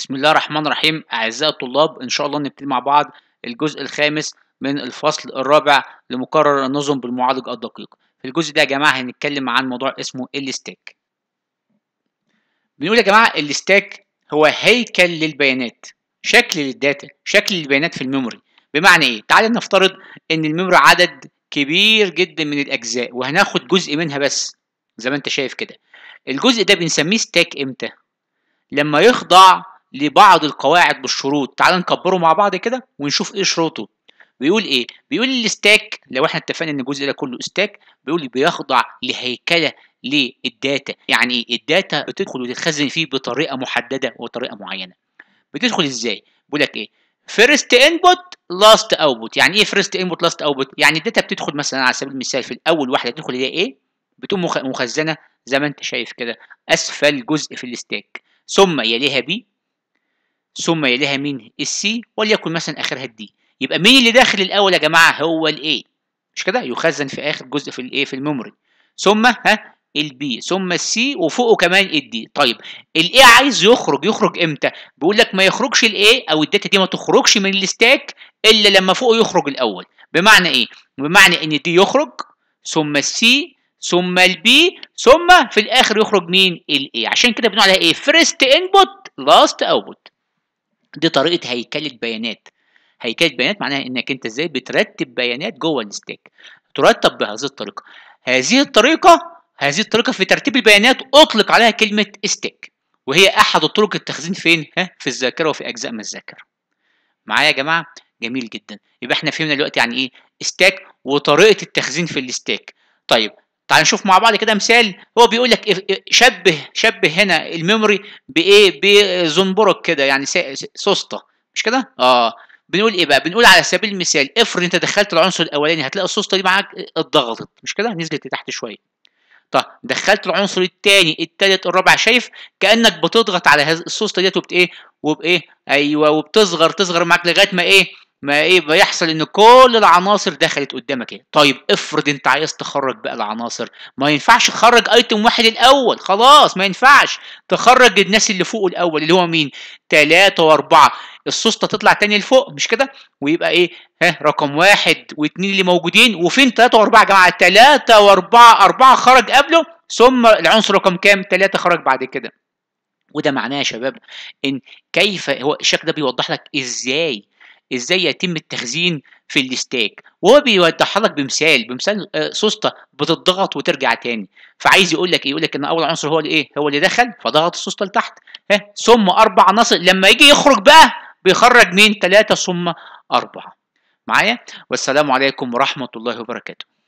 بسم الله الرحمن الرحيم أعزائي الطلاب إن شاء الله نبتدي مع بعض الجزء الخامس من الفصل الرابع لمقرر النظم بالمعالج الدقيق في الجزء ده يا جماعة هنتكلم عن موضوع اسمه الستاك بنقول يا جماعة الستاك هو هيكل للبيانات شكل للداتا شكل للبيانات في الميموري بمعنى ايه تعال نفترض ان الميموري عدد كبير جدا من الاجزاء وهناخد جزء منها بس زي ما انت شايف كده الجزء ده بنسميه ستاك امتى لما يخضع لبعض القواعد بالشروط تعال نكبره مع بعض كده ونشوف ايه شروطه بيقول ايه بيقول الاستاك لو احنا اتفقنا ان الجزء ده كله استاك بيقول بيخضع لهيكله للداتا يعني ايه الداتا بتدخل وتتخزن فيه بطريقه محدده وطريقه معينه بتدخل ازاي بيقول لك ايه فيرست انبوت لاست اوتبوت يعني ايه فيرست انبوت لاست اوتبوت يعني الداتا بتدخل مثلا على سبيل المثال في الاول واحده تدخل اللي هي ايه بتقوم مخزنه زي ما انت شايف كده اسفل جزء في الاستاك ثم يليها بي ثم يليها مين السي وليكن مثلا اخرها الدي يبقى مين اللي داخل الاول يا جماعه هو الاي مش كده يخزن في اخر جزء في الايه في الميموري ثم ها البي ثم السي وفوقه كمان الدي طيب الاي عايز يخرج يخرج امتى بيقول لك ما يخرجش الاي او الداتا دي ما تخرجش من الستاك الا لما فوقه يخرج الاول بمعنى ايه بمعنى ان دي يخرج ثم السي ثم البي ثم في الاخر يخرج مين الاي عشان كده بنقول عليها ايه فيرست انبوت لاست اوتبوت دي طريقه هيكله بيانات هيكله بيانات معناها انك انت ازاي بترتب بيانات جوه الستاك ترتب بهذه الطريقه هذه الطريقه هذه الطريقه في ترتيب البيانات اطلق عليها كلمه ستاك وهي احد طرق التخزين فين ها في الذاكره وفي اجزاء من الذاكره معايا يا جماعه جميل جدا يبقى احنا فهمنا دلوقتي يعني ايه ستاك وطريقه التخزين في الستاك طيب تعال نشوف مع بعض كده مثال هو بيقول لك شبه شبه هنا الميموري بايه بزنبرك كده يعني سوسته مش كده اه بنقول ايه بقى بنقول على سبيل المثال افرض انت دخلت العنصر الاولاني هتلاقي السوسته دي معاك اتضغطت مش كده نزلت لتحت شويه طب دخلت العنصر الثاني الثالث الرابع شايف كانك بتضغط على السوسته ديت وبت ايه وبايه ايوه وبتصغر تصغر معاك لغايه ما ايه ما ايه بيحصل ان كل العناصر دخلت قدامك ايه طيب افرض انت عايز تخرج بقى العناصر ما ينفعش تخرج ايتم واحد الاول خلاص ما ينفعش تخرج الناس اللي فوق الاول اللي هو مين ثلاثة واربعة السوسته تطلع تاني لفوق مش كده ويبقى ايه ها رقم واحد واثنين اللي موجودين وفين ثلاثة واربعة يا جماعه ثلاثة واربعة اربعة خرج قبله ثم العنصر رقم كام ثلاثة خرج بعد كده وده معناه يا شباب ان كيف هو الشكل ده بيوضح لك ازاي ازاي يتم التخزين في الاستاك وهو بيوضحها لك بمثال بمثال سوسته آه، بتضغط وترجع تاني فعايز يقول لك ايه يقول لك ان اول عنصر هو الايه هو اللي دخل فضغط السوسته لتحت ها ثم اربع عناصر لما يجي يخرج بقى بيخرج مين ثلاثه ثم اربعه معايا والسلام عليكم ورحمه الله وبركاته